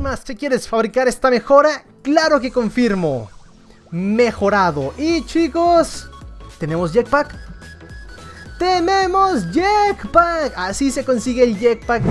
más que quieres fabricar esta mejora? ¡Claro que confirmo! Mejorado. Y chicos, ¿tenemos jetpack? ¡Tenemos jackpack Así se consigue el jetpack.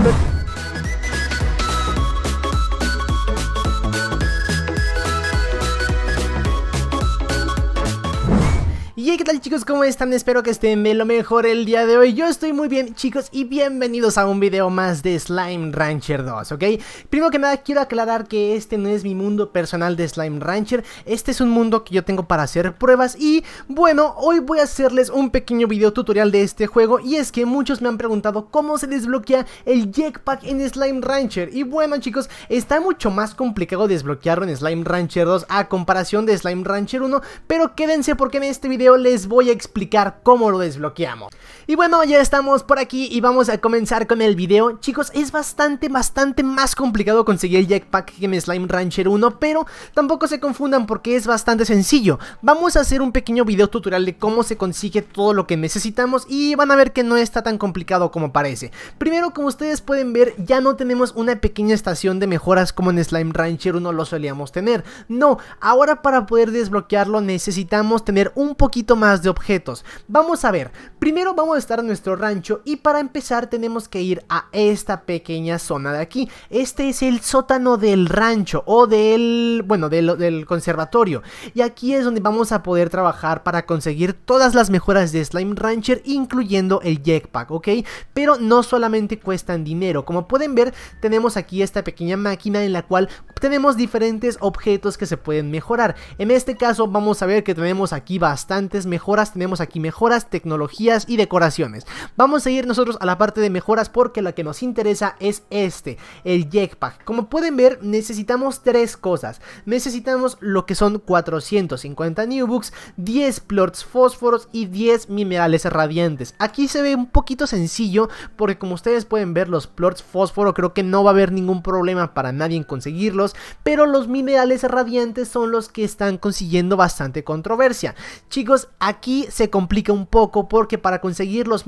Y ¿qué tal chicos? ¿Cómo están? Espero que estén de lo mejor el día de hoy Yo estoy muy bien chicos y bienvenidos a un video más de Slime Rancher 2, ¿ok? Primero que nada quiero aclarar que este no es mi mundo personal de Slime Rancher Este es un mundo que yo tengo para hacer pruebas y bueno, hoy voy a hacerles un pequeño video tutorial de este juego Y es que muchos me han preguntado cómo se desbloquea el jetpack en Slime Rancher Y bueno chicos, está mucho más complicado desbloquearlo en Slime Rancher 2 a comparación de Slime Rancher 1 Pero quédense porque en este video les voy a explicar cómo lo desbloqueamos. Y bueno, ya estamos por aquí y vamos a comenzar con el video. Chicos, es bastante, bastante más complicado conseguir el jetpack que en Slime Rancher 1, pero tampoco se confundan porque es bastante sencillo. Vamos a hacer un pequeño video tutorial de cómo se consigue todo lo que necesitamos y van a ver que no está tan complicado como parece. Primero, como ustedes pueden ver, ya no tenemos una pequeña estación de mejoras como en Slime Rancher 1 lo solíamos tener. No, ahora para poder desbloquearlo necesitamos tener un poquito más de objetos. Vamos a ver, primero vamos a estar en nuestro rancho y para empezar tenemos que ir a esta pequeña zona de aquí. Este es el sótano del rancho o del, bueno, del, conservatorio. Y aquí es donde vamos a poder trabajar para conseguir todas las mejoras de Slime Rancher, incluyendo el jetpack, ¿ok? Pero no solamente cuestan dinero, como pueden ver tenemos aquí esta pequeña máquina en la cual tenemos diferentes objetos que se pueden mejorar. En este caso vamos a ver que tenemos aquí bastante mejoras. Tenemos aquí mejoras, tecnologías y decoraciones. Vamos a ir nosotros a la parte de mejoras porque la que nos interesa es este, el Jackpack. Como pueden ver, necesitamos tres cosas. Necesitamos lo que son 450 new 10 plots fósforos y 10 minerales radiantes. Aquí se ve un poquito sencillo porque como ustedes pueden ver los plots fósforo creo que no va a haber ningún problema para nadie en conseguirlos, pero los minerales radiantes son los que están consiguiendo bastante controversia. Chicos, aquí se complica un poco porque para conseguir los,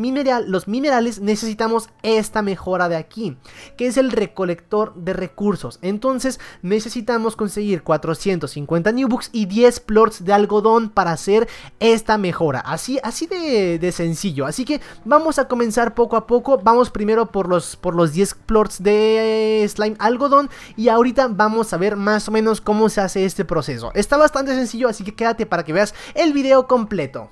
los minerales necesitamos esta mejora de aquí, que es el recolector de recursos. Entonces necesitamos conseguir 450 new y 10 plorts de algodón para hacer esta mejora. Así, así de, sencillo. Así que vamos a comenzar poco a poco. Vamos primero por los, por los 10 plorts de eh, slime algodón y ahorita vamos a ver más o menos cómo se hace este proceso. Está bastante sencillo, así que quédate para que veas el video completo.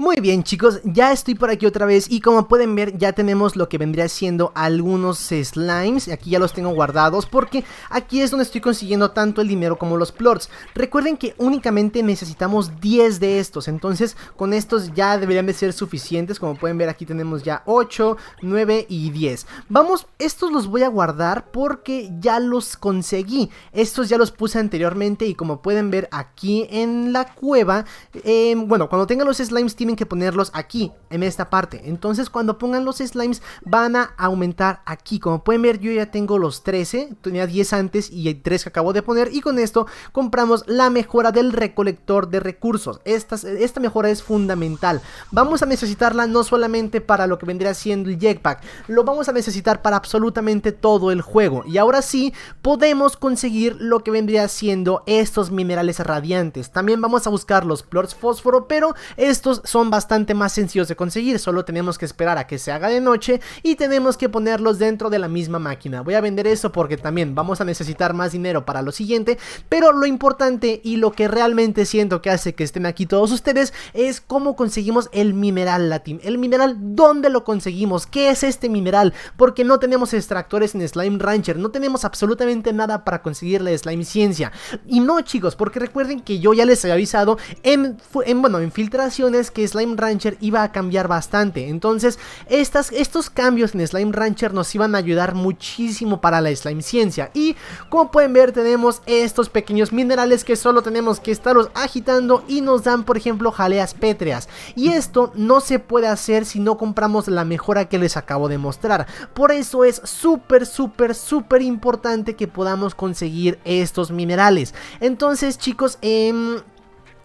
Muy bien chicos, ya estoy por aquí otra vez y como pueden ver ya tenemos lo que vendría siendo algunos slimes Aquí ya los tengo guardados porque aquí es donde estoy consiguiendo tanto el dinero como los plorts, Recuerden que únicamente necesitamos 10 de estos, entonces con estos ya deberían de ser suficientes Como pueden ver aquí tenemos ya 8, 9 y 10 Vamos, estos los voy a guardar porque ya los conseguí Estos ya los puse anteriormente y como pueden ver aquí en la cueva eh, Bueno, cuando tenga los slimes tienen que ponerlos aquí, en esta parte. Entonces cuando pongan los slimes van a aumentar aquí. Como pueden ver yo ya tengo los 13, tenía 10 antes y hay 3 que acabo de poner. Y con esto compramos la mejora del recolector de recursos. Esta, esta mejora es fundamental. Vamos a necesitarla no solamente para lo que vendría siendo el jetpack. Lo vamos a necesitar para absolutamente todo el juego. Y ahora sí podemos conseguir lo que vendría siendo estos minerales radiantes. También vamos a buscar los plorts fósforo, pero estos son bastante más sencillos de conseguir, solo tenemos que esperar a que se haga de noche y tenemos que ponerlos dentro de la misma máquina. Voy a vender eso porque también vamos a necesitar más dinero para lo siguiente, pero lo importante y lo que realmente siento que hace que estén aquí todos ustedes es cómo conseguimos el mineral latín. El mineral, ¿dónde lo conseguimos? ¿Qué es este mineral? Porque no tenemos extractores en Slime Rancher, no tenemos absolutamente nada para conseguir la Slime Ciencia. Y no chicos, porque recuerden que yo ya les había avisado en, en bueno, en filtraciones que Slime Rancher iba a cambiar bastante. Entonces, estas, estos cambios en Slime Rancher nos iban a ayudar muchísimo para la slime ciencia. Y como pueden ver, tenemos estos pequeños minerales que solo tenemos que estarlos agitando y nos dan, por ejemplo, jaleas pétreas. Y esto no se puede hacer si no compramos la mejora que les acabo de mostrar. Por eso es súper, súper, súper importante que podamos conseguir estos minerales. Entonces, chicos, eh,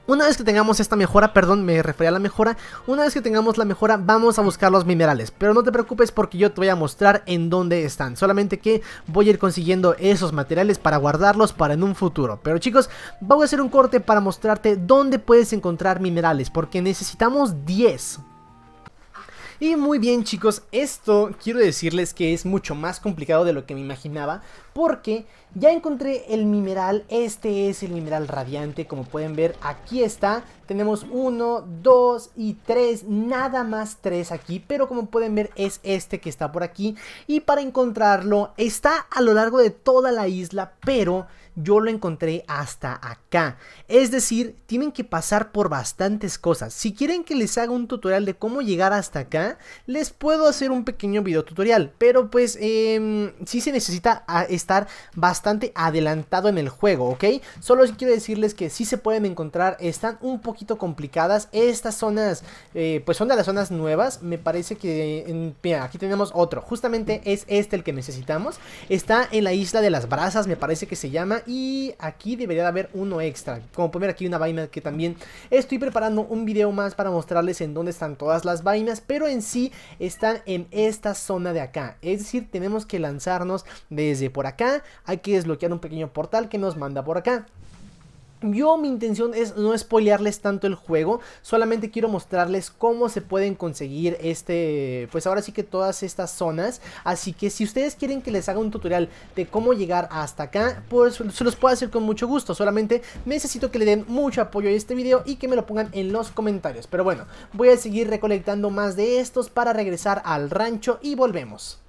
una vez que tengamos esta mejora, perdón, me refería a la mejora, una vez que tengamos la mejora vamos a buscar los minerales, pero no te preocupes porque yo te voy a mostrar en dónde están, solamente que voy a ir consiguiendo esos materiales para guardarlos para en un futuro. Pero chicos, voy a hacer un corte para mostrarte dónde puedes encontrar minerales, porque necesitamos 10. Y muy bien chicos, esto quiero decirles que es mucho más complicado de lo que me imaginaba porque ya encontré el mineral, este es el mineral radiante, como pueden ver aquí está, tenemos uno, dos y tres, nada más tres aquí, pero como pueden ver es este que está por aquí y para encontrarlo está a lo largo de toda la isla, pero yo lo encontré hasta acá, es decir, tienen que pasar por bastantes cosas, si quieren que les haga un tutorial de cómo llegar hasta acá, les puedo hacer un pequeño video tutorial, pero pues em, si se necesita estar bastante adelantado en el juego, ¿ok? Solo quiero decirles que si se pueden encontrar, están un poquito complicadas. Estas zonas, eh, pues son de las zonas nuevas. Me parece que, aquí tenemos otro. Justamente es este el que necesitamos. Está en la isla de las brasas, me parece que se llama. Y aquí debería de haber uno extra. Como pueden ver aquí una vaina que también estoy preparando un video más para mostrarles en dónde están todas las vainas. Pero en sí están en esta zona de acá. Es decir, tenemos que lanzarnos desde por acá hay que desbloquear un pequeño portal que nos manda por acá. Yo mi intención es no spoilearles tanto el juego, solamente quiero mostrarles cómo se pueden conseguir este, pues ahora sí que todas estas zonas, así que si ustedes quieren que les haga un tutorial de cómo llegar hasta acá, pues se los puedo hacer con mucho gusto, solamente necesito que le den mucho apoyo a este video y que me lo pongan en los comentarios, pero bueno, voy a seguir recolectando más de estos para regresar al rancho y volvemos.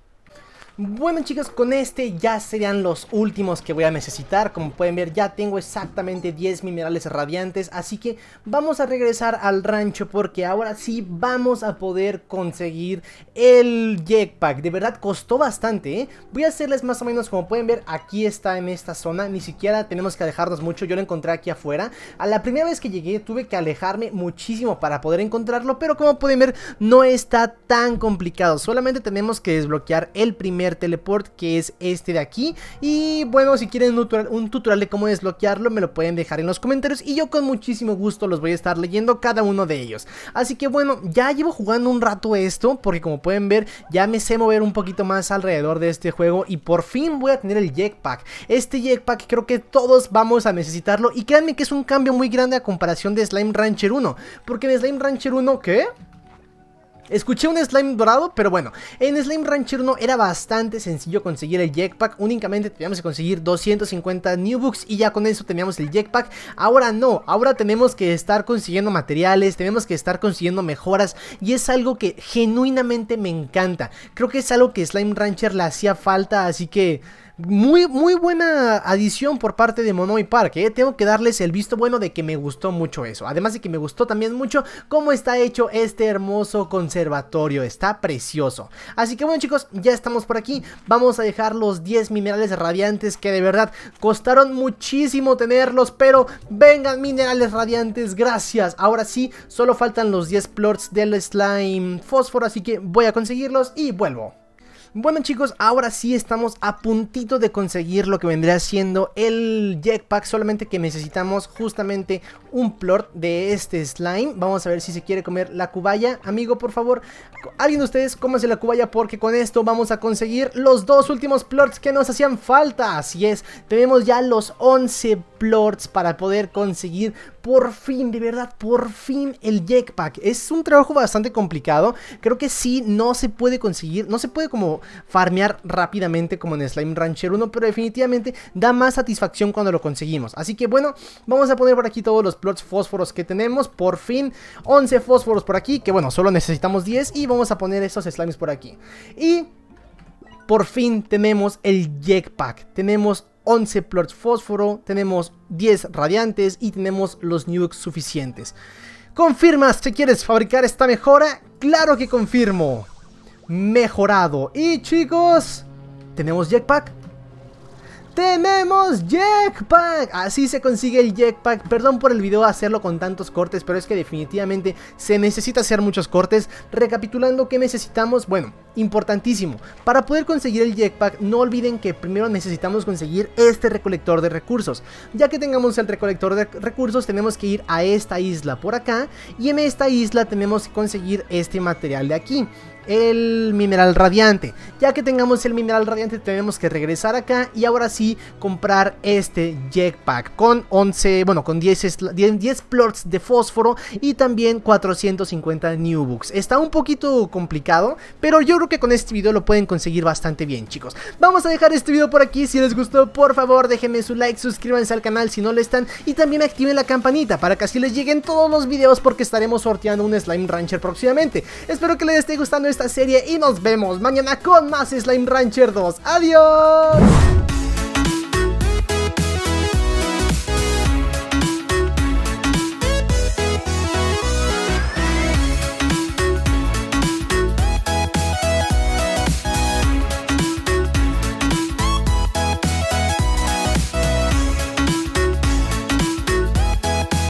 Bueno chicos, con este ya serían los últimos que voy a necesitar. Como pueden ver, ya tengo exactamente 10 minerales radiantes. Así que vamos a regresar al rancho porque ahora sí vamos a poder conseguir el jetpack. De verdad, costó bastante, ¿eh? Voy a hacerles más o menos, como pueden ver, aquí está en esta zona. Ni siquiera tenemos que alejarnos mucho. Yo lo encontré aquí afuera. A la primera vez que llegué tuve que alejarme muchísimo para poder encontrarlo. Pero como pueden ver, no está tan complicado. Solamente tenemos que desbloquear el primer teleport que es este de aquí y bueno si quieren un tutorial, un tutorial de cómo desbloquearlo me lo pueden dejar en los comentarios y yo con muchísimo gusto los voy a estar leyendo cada uno de ellos así que bueno ya llevo jugando un rato esto porque como pueden ver ya me sé mover un poquito más alrededor de este juego y por fin voy a tener el jetpack este jetpack creo que todos vamos a necesitarlo y créanme que es un cambio muy grande a comparación de Slime Rancher 1 porque en Slime Rancher 1 ¿qué? Escuché un slime dorado, pero bueno, en Slime Rancher no era bastante sencillo conseguir el jetpack, únicamente teníamos que conseguir 250 new books y ya con eso teníamos el jetpack, ahora no, ahora tenemos que estar consiguiendo materiales, tenemos que estar consiguiendo mejoras y es algo que genuinamente me encanta, creo que es algo que Slime Rancher le hacía falta, así que... Muy, muy buena adición por parte de Monoi Park, eh. tengo que darles el visto bueno de que me gustó mucho eso. Además de que me gustó también mucho cómo está hecho este hermoso conservatorio, está precioso. Así que bueno chicos, ya estamos por aquí, vamos a dejar los 10 minerales radiantes que de verdad costaron muchísimo tenerlos, pero vengan minerales radiantes, gracias. Ahora sí, solo faltan los 10 plots del slime fósforo, así que voy a conseguirlos y vuelvo. Bueno chicos, ahora sí estamos a puntito de conseguir lo que vendría siendo el jetpack, solamente que necesitamos justamente un plort de este slime. Vamos a ver si se quiere comer la cubaya. Amigo, por favor, alguien de ustedes cómase la cubaya porque con esto vamos a conseguir los dos últimos plorts que nos hacían falta. Así es, tenemos ya los 11 plorts para poder conseguir por fin, de verdad, por fin el jetpack. Es un trabajo bastante complicado. Creo que sí, no se puede conseguir, no se puede como farmear rápidamente como en Slime Rancher 1, pero definitivamente da más satisfacción cuando lo conseguimos. Así que bueno, vamos a poner por aquí todos los plots fósforos que tenemos, por fin 11 fósforos por aquí, que bueno, solo necesitamos 10 y vamos a poner esos slimes por aquí. Y por fin tenemos el jetpack, tenemos 11 plots fósforo, tenemos 10 radiantes y tenemos los nukes suficientes. ¿Confirmas si quieres fabricar esta mejora? ¡Claro que confirmo! mejorado. Y chicos, ¿tenemos jetpack? ¡Tenemos Jackpack! Así se consigue el Jackpack. Perdón por el video hacerlo con tantos cortes, pero es que definitivamente se necesita hacer muchos cortes. Recapitulando, ¿qué necesitamos? Bueno, importantísimo. Para poder conseguir el jetpack, no olviden que primero necesitamos conseguir este recolector de recursos. Ya que tengamos el recolector de recursos, tenemos que ir a esta isla por acá. Y en esta isla tenemos que conseguir este material de aquí el mineral radiante. Ya que tengamos el mineral radiante tenemos que regresar acá y ahora sí comprar este jetpack con 11, bueno, con 10, 10, plots de fósforo y también 450 new books. Está un poquito complicado, pero yo creo que con este video lo pueden conseguir bastante bien, chicos. Vamos a dejar este video por aquí. Si les gustó, por favor, déjenme su like, suscríbanse al canal si no lo están. Y también activen la campanita para que así les lleguen todos los videos porque estaremos sorteando un Slime Rancher próximamente. Espero que les esté gustando esta serie y nos vemos mañana con más Slime Rancher 2. ¡Adiós!